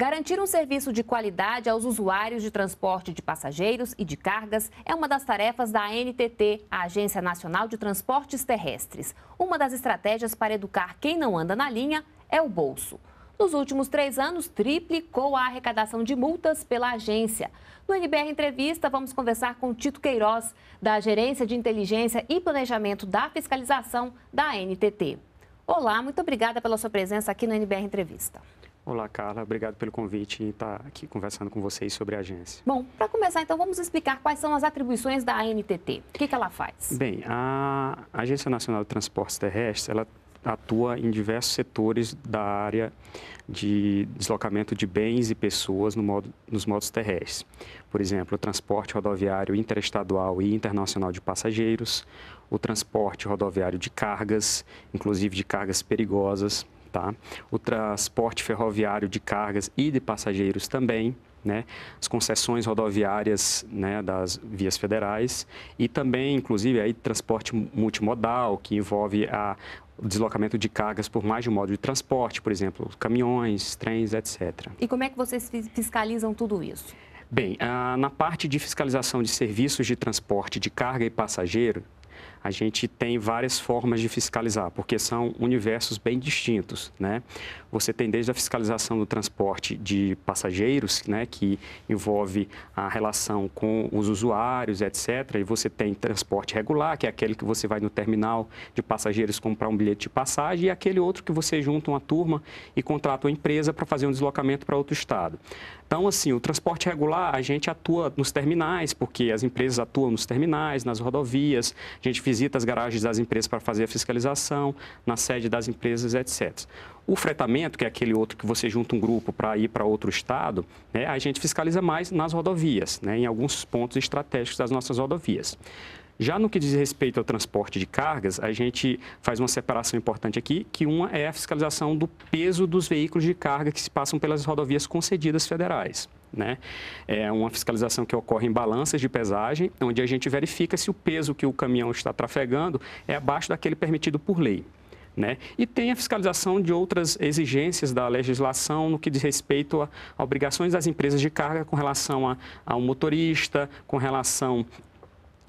Garantir um serviço de qualidade aos usuários de transporte de passageiros e de cargas é uma das tarefas da ANTT, a Agência Nacional de Transportes Terrestres. Uma das estratégias para educar quem não anda na linha é o bolso. Nos últimos três anos, triplicou a arrecadação de multas pela agência. No NBR Entrevista, vamos conversar com Tito Queiroz, da Gerência de Inteligência e Planejamento da Fiscalização da ANTT. Olá, muito obrigada pela sua presença aqui no NBR Entrevista. Olá, Carla. Obrigado pelo convite e estar tá aqui conversando com vocês sobre a agência. Bom, para começar, então, vamos explicar quais são as atribuições da ANTT. O que, que ela faz? Bem, a Agência Nacional de Transportes Terrestres, ela atua em diversos setores da área de deslocamento de bens e pessoas no modo, nos modos terrestres. Por exemplo, o transporte rodoviário interestadual e internacional de passageiros, o transporte rodoviário de cargas, inclusive de cargas perigosas, tá? o transporte ferroviário de cargas e de passageiros também, né? as concessões rodoviárias né, das vias federais e também, inclusive, aí, transporte multimodal, que envolve a, o deslocamento de cargas por mais de um modo de transporte, por exemplo, caminhões, trens, etc. E como é que vocês fiscalizam tudo isso? Bem, ah, na parte de fiscalização de serviços de transporte de carga e passageiro, a gente tem várias formas de fiscalizar, porque são universos bem distintos, né? Você tem desde a fiscalização do transporte de passageiros, né, que envolve a relação com os usuários, etc. E você tem transporte regular, que é aquele que você vai no terminal de passageiros comprar um bilhete de passagem, e aquele outro que você junta uma turma e contrata uma empresa para fazer um deslocamento para outro estado. Então, assim, o transporte regular, a gente atua nos terminais, porque as empresas atuam nos terminais, nas rodovias, a a gente visita as garagens das empresas para fazer a fiscalização, na sede das empresas, etc. O fretamento, que é aquele outro que você junta um grupo para ir para outro estado, né, a gente fiscaliza mais nas rodovias, né, em alguns pontos estratégicos das nossas rodovias. Já no que diz respeito ao transporte de cargas, a gente faz uma separação importante aqui, que uma é a fiscalização do peso dos veículos de carga que se passam pelas rodovias concedidas federais. Né? É uma fiscalização que ocorre em balanças de pesagem, onde a gente verifica se o peso que o caminhão está trafegando é abaixo daquele permitido por lei. Né? E tem a fiscalização de outras exigências da legislação no que diz respeito a, obrigações das empresas de carga com relação ao um motorista, com relação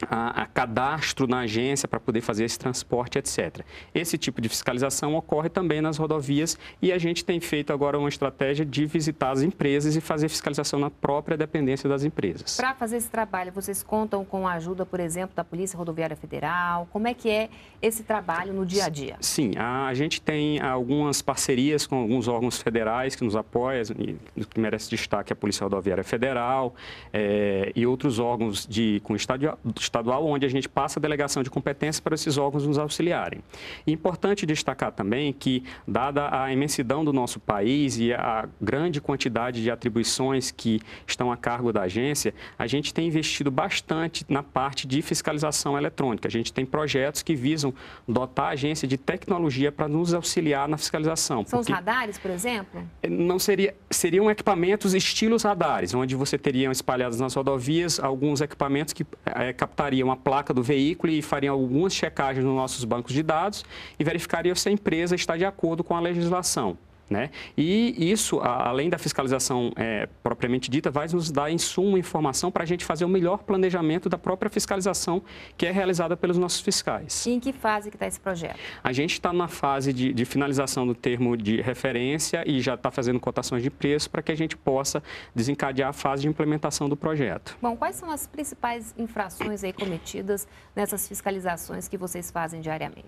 a, a, cadastro na agência para poder fazer esse transporte, etc. Esse tipo de fiscalização ocorre também nas rodovias e a gente tem feito agora uma estratégia de visitar as empresas e fazer fiscalização na própria dependência das empresas. Para fazer esse trabalho, vocês contam com a ajuda, por exemplo, da Polícia Rodoviária Federal? Como é que é esse trabalho no dia a dia? Sim, a, a gente tem algumas parcerias com alguns órgãos federais que nos apoiam, e que merece destaque é a Polícia Rodoviária Federal é, e outros órgãos de, com estado de estadual, onde a gente passa a delegação de competência para esses órgãos nos auxiliarem. Importante destacar também que, dada a imensidão do nosso país e a grande quantidade de atribuições que estão a cargo da agência, a gente tem investido bastante na parte de fiscalização eletrônica. A gente tem projetos que visam dotar a agência de tecnologia para nos auxiliar na fiscalização. São os radares, por exemplo? Não seria, seriam equipamentos estilos radares, onde você teria espalhados nas rodovias alguns equipamentos que é, captariam a placa do veículo e fariam algumas checagens nos nossos bancos de dados e verificariam se a empresa está de acordo com a legislação. Né? E isso, além da fiscalização é, propriamente dita, vai nos dar insumo, informação para a gente fazer o melhor planejamento da própria fiscalização que é realizada pelos nossos fiscais. E em que fase que está esse projeto? A gente está na fase de, de, finalização do termo de referência e já está fazendo cotações de preço para que a gente possa desencadear a fase de implementação do projeto. Bom, quais são as principais infrações aí cometidas nessas fiscalizações que vocês fazem diariamente?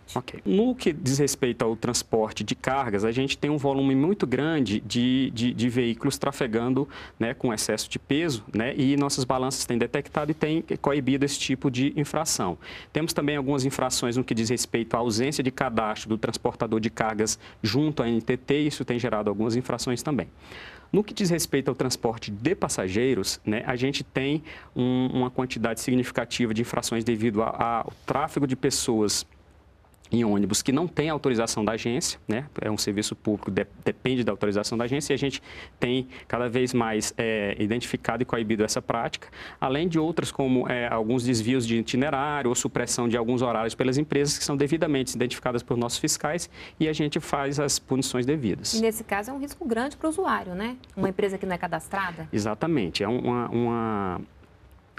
No que diz respeito ao transporte de cargas, a gente tem um volume volume muito grande de, de, de veículos trafegando né, com excesso de peso né, e nossas balanças têm detectado e têm coibido esse tipo de infração. Temos também algumas infrações no que diz respeito à ausência de cadastro do transportador de cargas junto à NTT, isso tem gerado algumas infrações também. No que diz respeito ao transporte de passageiros, né, a gente tem um, uma quantidade significativa de infrações devido ao tráfego de pessoas em ônibus que não tem autorização da agência, né? é um serviço público, de, depende da autorização da agência, e a gente tem cada vez mais é, identificado e coibido essa prática, além de outras como é, alguns desvios de itinerário ou supressão de alguns horários pelas empresas que são devidamente identificadas por nossos fiscais e a gente faz as punições devidas. E nesse caso é um risco grande para o usuário, né? Uma empresa que não é cadastrada? Exatamente, é uma, uma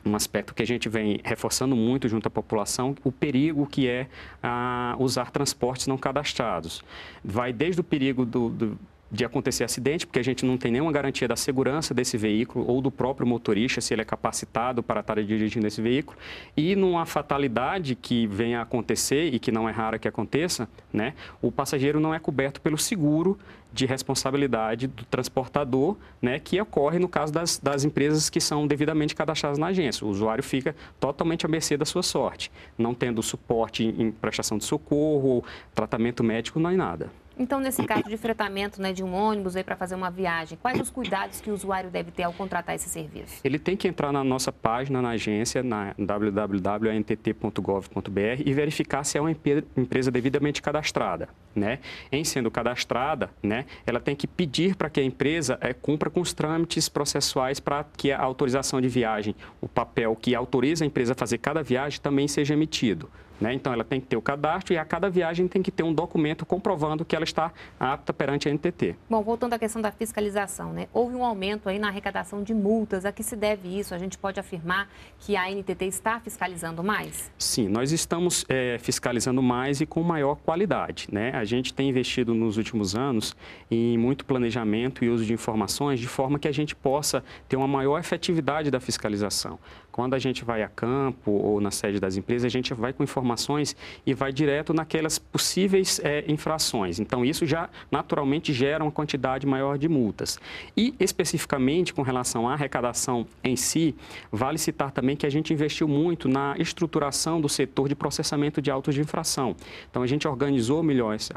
um aspecto que a gente vem reforçando muito junto à população, o perigo que é ah, usar transportes não cadastrados. Vai desde o perigo do, do de acontecer acidente, porque a gente não tem nenhuma garantia da segurança desse veículo ou do próprio motorista, se ele é capacitado para estar dirigindo esse veículo. E numa fatalidade que venha a acontecer e que não é rara que aconteça, né, o passageiro não é coberto pelo seguro de responsabilidade do transportador, né, que ocorre no caso das, das empresas que são devidamente cadastradas na agência. O usuário fica totalmente à mercê da sua sorte, não tendo suporte em prestação de socorro, tratamento médico, nem nada. Então, nesse caso de fretamento né, de um ônibus para fazer uma viagem, quais os cuidados que o usuário deve ter ao contratar esse serviço? Ele tem que entrar na nossa página, na agência, na www.antt.gov.br e verificar se é uma empresa devidamente cadastrada. Né? Em sendo cadastrada, né, ela tem que pedir para que a empresa é, cumpra com os trâmites processuais para que a autorização de viagem, o papel que autoriza a empresa a fazer cada viagem, também seja emitido. Né? Então, ela tem que ter o cadastro e a cada viagem tem que ter um documento comprovando que ela está apta perante a NTT. Bom, voltando à questão da fiscalização, né? houve um aumento aí na arrecadação de multas. A que se deve isso? A gente pode afirmar que a NTT está fiscalizando mais? Sim, nós estamos é, fiscalizando mais e com maior qualidade. Né? A gente tem investido nos últimos anos em muito planejamento e uso de informações de forma que a gente possa ter uma maior efetividade da fiscalização. Quando a gente vai a campo ou na sede das empresas, a gente vai com informações e vai direto naquelas possíveis é, infrações. Então, isso já naturalmente gera uma quantidade maior de multas. E especificamente com relação à arrecadação em si, vale citar também que a gente investiu muito na estruturação do setor de processamento de autos de infração. Então, a gente organizou melhor esse,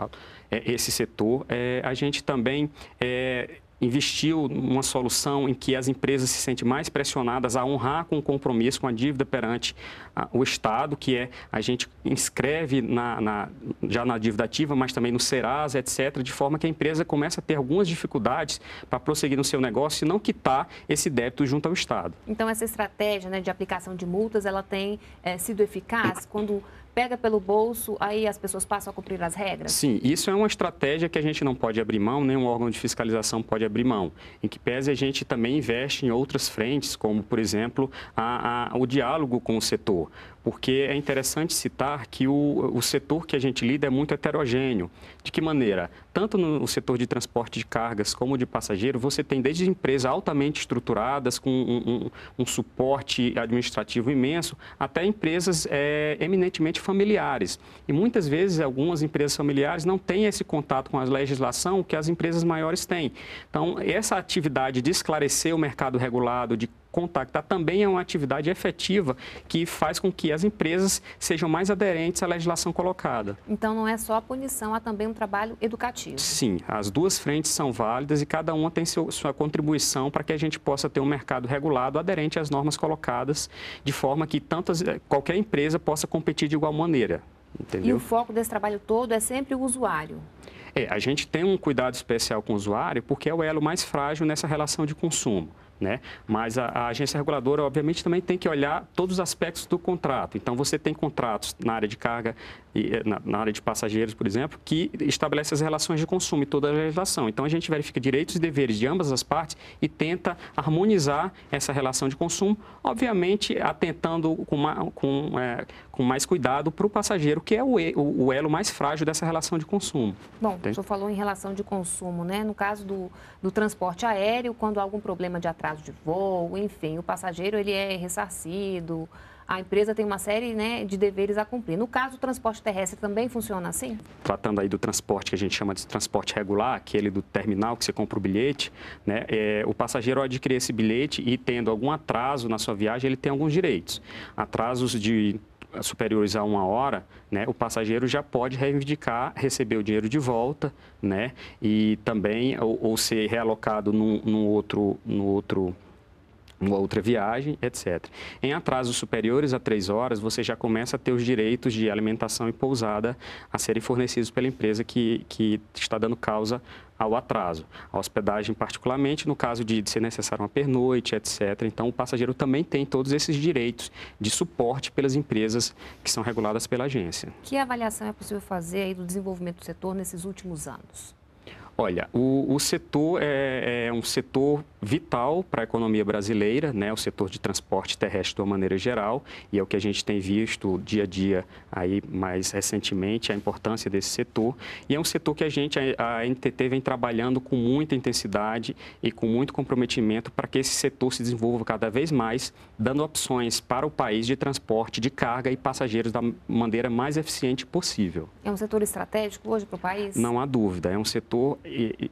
eh, esse setor. É, a gente também investiu numa solução em que as empresas se sentem mais pressionadas a honrar com o compromisso, com a dívida perante a, o Estado, que é a gente inscreve na, na, já na dívida ativa, mas também no Serasa, etc., de forma que a empresa começa a ter algumas dificuldades para prosseguir no seu negócio e não quitar esse débito junto ao Estado. Então, essa estratégia né, de aplicação de multas, ela tem é, sido eficaz quando pega pelo bolso, aí as pessoas passam a cumprir as regras? Sim, isso é uma estratégia que a gente não pode abrir mão, nenhum né? órgão de fiscalização pode abrir mão. Em que pese a gente também investe em outras frentes, como, por exemplo, a, a, o diálogo com o setor. Porque é interessante citar que o, o setor que a gente lida é muito heterogêneo. De que maneira? tanto no setor de transporte de cargas como de passageiro, você tem desde empresas altamente estruturadas, com um, um, um suporte administrativo imenso, até empresas é, eminentemente familiares. E muitas vezes algumas empresas familiares não têm esse contato com a legislação que as empresas maiores têm. Então, essa atividade de esclarecer o mercado regulado, de contactar também é uma atividade efetiva que faz com que as empresas sejam mais aderentes à legislação colocada. Então não é só a punição, há também um trabalho educativo. Sim, as duas frentes são válidas e cada uma tem seu, sua contribuição para que a gente possa ter um mercado regulado aderente às normas colocadas, de forma que tantas, eh, qualquer empresa possa competir de igual maneira. Entendeu? E o foco desse trabalho todo é sempre o usuário. É, a gente tem um cuidado especial com o usuário porque é o elo mais frágil nessa relação de consumo. Né? Mas a, a, agência reguladora, obviamente, também tem que olhar todos os aspectos do contrato. Então, você tem contratos na área de carga e eh, na, na área de passageiros, por exemplo, que estabelece as relações de consumo e toda a legislação. Então, a gente verifica direitos e deveres de ambas as partes e tenta harmonizar essa relação de consumo, obviamente, atentando com, uma, com é, com mais cuidado para o passageiro, que é o, o, elo mais frágil dessa relação de consumo. Bom, Entende? o senhor falou em relação de consumo, né? No caso do, do transporte aéreo, quando há algum problema de atraso de voo, enfim, o passageiro ele é ressarcido, a empresa tem uma série né, de deveres a cumprir. No caso, o transporte terrestre também funciona assim? Tratando aí do transporte que a gente chama de transporte regular, aquele do terminal que você compra o bilhete, né, é, o passageiro ao adquirir esse bilhete e tendo algum atraso na sua viagem, ele tem alguns direitos. Atrasos de superiores a uma hora, né, o passageiro já pode reivindicar, receber o dinheiro de volta, né, e também ou, ou ser realocado num, outro, num outro uma outra viagem, etc. Em atrasos superiores a três horas, você já começa a ter os direitos de alimentação e pousada a serem fornecidos pela empresa que, que está dando causa ao atraso. A hospedagem, particularmente, no caso de, de ser necessário uma pernoite, etc. Então, o passageiro também tem todos esses direitos de suporte pelas empresas que são reguladas pela agência. Que avaliação é possível fazer aí do desenvolvimento do setor nesses últimos anos? Olha, o, o setor é, é, um setor vital para a economia brasileira, né? o setor de transporte terrestre de uma maneira geral, e é o que a gente tem visto dia a dia aí mais recentemente, a importância desse setor. E é um setor que a gente, a, a NTT, vem trabalhando com muita intensidade e com muito comprometimento para que esse setor se desenvolva cada vez mais, dando opções para o país de transporte de carga e passageiros da maneira mais eficiente possível. É um setor estratégico hoje para o país? Não há dúvida, é um setor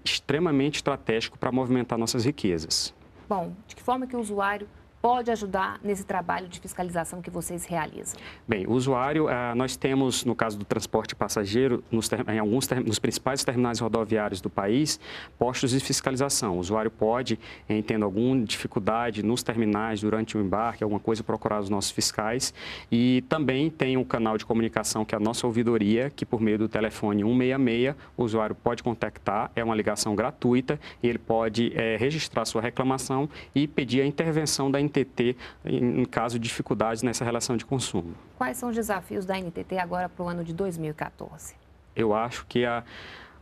extremamente estratégico para movimentar nossas riquezas. Bom, de que forma que o usuário pode ajudar nesse trabalho de fiscalização que vocês realizam? Bem, o usuário, eh, nós temos, no caso do transporte passageiro, nos, em alguns, nos principais terminais rodoviários do país, postos de fiscalização. O usuário pode, entendo eh, alguma dificuldade nos terminais durante o embarque, alguma coisa, procurar os nossos fiscais. E também tem um canal de comunicação que é a nossa ouvidoria, que por meio do telefone 166, o usuário pode contactar, é uma ligação gratuita e ele pode é, registrar sua reclamação e pedir a intervenção da empresa NTT em caso de dificuldades nessa relação de consumo. Quais são os desafios da NTT agora para o ano de 2014? Eu acho que a,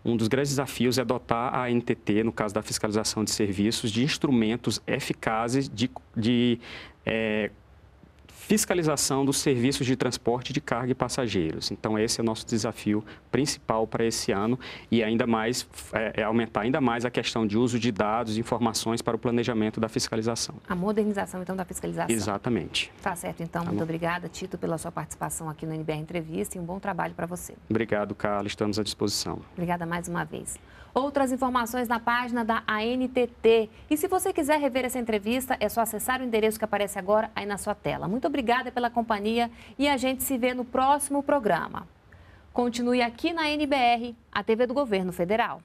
um dos grandes desafios é dotar a NTT, no caso da fiscalização de serviços, de instrumentos eficazes de, de é, fiscalização dos serviços de transporte de carga e passageiros. Então, esse é o nosso desafio principal para esse ano e ainda mais é, é aumentar ainda mais a questão de uso de dados e informações para o planejamento da fiscalização. A modernização, então, da fiscalização. Exatamente. Tá certo, então. Tá muito obrigada, Tito, pela sua participação aqui no NBR Entrevista e um bom trabalho para você. Obrigado, Carla. Estamos à disposição. Obrigada mais uma vez. Outras informações na página da ANTT. E se você quiser rever essa entrevista, é só acessar o endereço que aparece agora aí na sua tela. Muito obrigada pela companhia e a gente se vê no próximo programa. Continue aqui na NBR, a TV do Governo Federal.